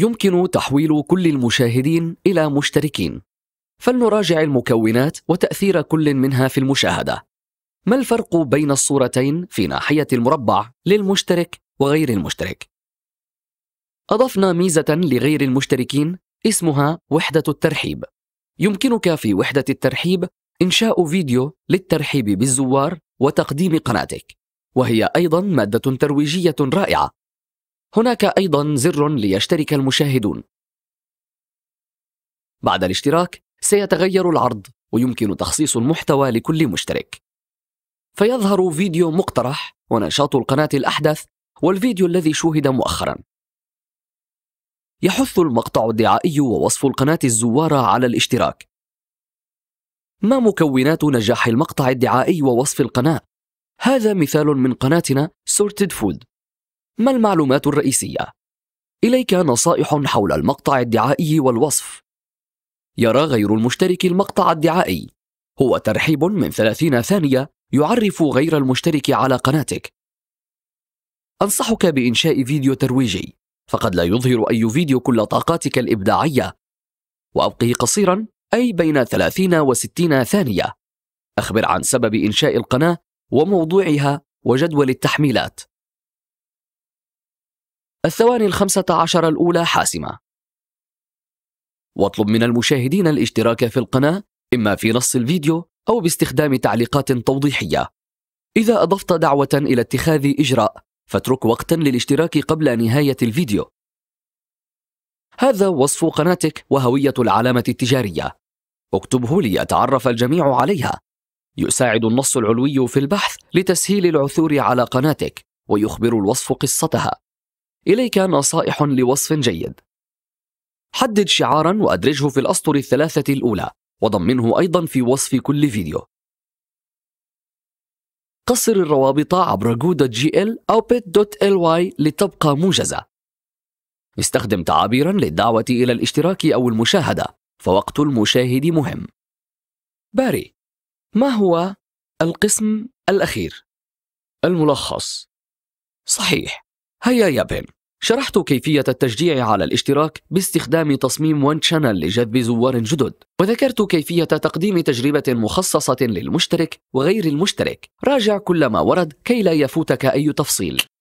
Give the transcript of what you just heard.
يمكن تحويل كل المشاهدين إلى مشتركين فلنراجع المكونات وتأثير كل منها في المشاهدة ما الفرق بين الصورتين في ناحية المربع للمشترك وغير المشترك؟ أضفنا ميزة لغير المشتركين اسمها وحدة الترحيب يمكنك في وحدة الترحيب إنشاء فيديو للترحيب بالزوار وتقديم قناتك وهي أيضا مادة ترويجية رائعة هناك أيضا زر ليشترك المشاهدون بعد الاشتراك سيتغير العرض ويمكن تخصيص المحتوى لكل مشترك فيظهر فيديو مقترح ونشاط القناة الأحدث والفيديو الذي شوهد مؤخرا يحث المقطع الدعائي ووصف القناة الزوار على الاشتراك ما مكونات نجاح المقطع الدعائي ووصف القناة؟ هذا مثال من قناتنا Sorted فود ما المعلومات الرئيسية؟ إليك نصائح حول المقطع الدعائي والوصف يرى غير المشترك المقطع الدعائي هو ترحيب من 30 ثانية يعرف غير المشترك على قناتك أنصحك بإنشاء فيديو ترويجي فقد لا يظهر أي فيديو كل طاقاتك الإبداعية وأبقه قصيرا أي بين 30 و 60 ثانية أخبر عن سبب إنشاء القناة وموضوعها وجدول التحميلات الثواني الخمسة عشر الأولى حاسمة واطلب من المشاهدين الاشتراك في القناة إما في نص الفيديو أو باستخدام تعليقات توضيحية إذا أضفت دعوة إلى اتخاذ إجراء فاترك وقتا للاشتراك قبل نهاية الفيديو هذا وصف قناتك وهوية العلامة التجارية اكتبه ليتعرف الجميع عليها يساعد النص العلوي في البحث لتسهيل العثور على قناتك ويخبر الوصف قصتها إليك نصائح لوصف جيد حدد شعارا وأدرجه في الأسطر الثلاثة الأولى وضمنه أيضا في وصف كل فيديو قصر الروابط عبر go.gl أو bit.ly لتبقى موجزة استخدم تعابيرا للدعوة إلى الاشتراك أو المشاهدة فوقت المشاهد مهم باري ما هو القسم الأخير؟ الملخص صحيح هيا يا بن شرحت كيفية التشجيع على الاشتراك باستخدام تصميم وان شانل لجذب زوار جدد وذكرت كيفية تقديم تجربة مخصصة للمشترك وغير المشترك راجع كل ما ورد كي لا يفوتك أي تفصيل